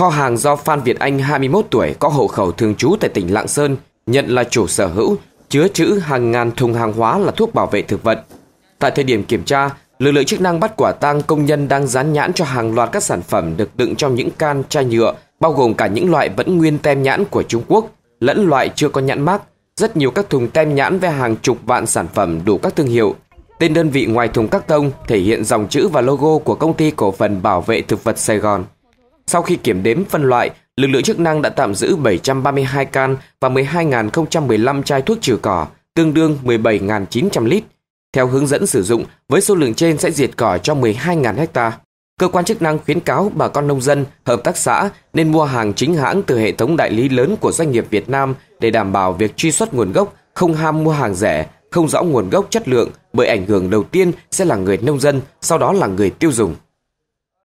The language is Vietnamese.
Kho hàng do Phan Việt Anh 21 tuổi có hộ khẩu thường trú tại tỉnh Lạng Sơn nhận là chủ sở hữu, chứa trữ hàng ngàn thùng hàng hóa là thuốc bảo vệ thực vật. Tại thời điểm kiểm tra, lực lượng chức năng bắt quả tang công nhân đang dán nhãn cho hàng loạt các sản phẩm được đựng trong những can chai nhựa, bao gồm cả những loại vẫn nguyên tem nhãn của Trung Quốc, lẫn loại chưa có nhãn mác. Rất nhiều các thùng tem nhãn với hàng chục vạn sản phẩm đủ các thương hiệu. Tên đơn vị ngoài thùng các tông thể hiện dòng chữ và logo của công ty cổ phần bảo vệ thực vật Sài Gòn. Sau khi kiểm đếm phân loại, lực lượng chức năng đã tạm giữ 732 can và 12.015 chai thuốc trừ cỏ, tương đương 17.900 lít. Theo hướng dẫn sử dụng, với số lượng trên sẽ diệt cỏ cho 12.000 hecta. Cơ quan chức năng khuyến cáo bà con nông dân, hợp tác xã nên mua hàng chính hãng từ hệ thống đại lý lớn của doanh nghiệp Việt Nam để đảm bảo việc truy xuất nguồn gốc, không ham mua hàng rẻ, không rõ nguồn gốc chất lượng bởi ảnh hưởng đầu tiên sẽ là người nông dân, sau đó là người tiêu dùng.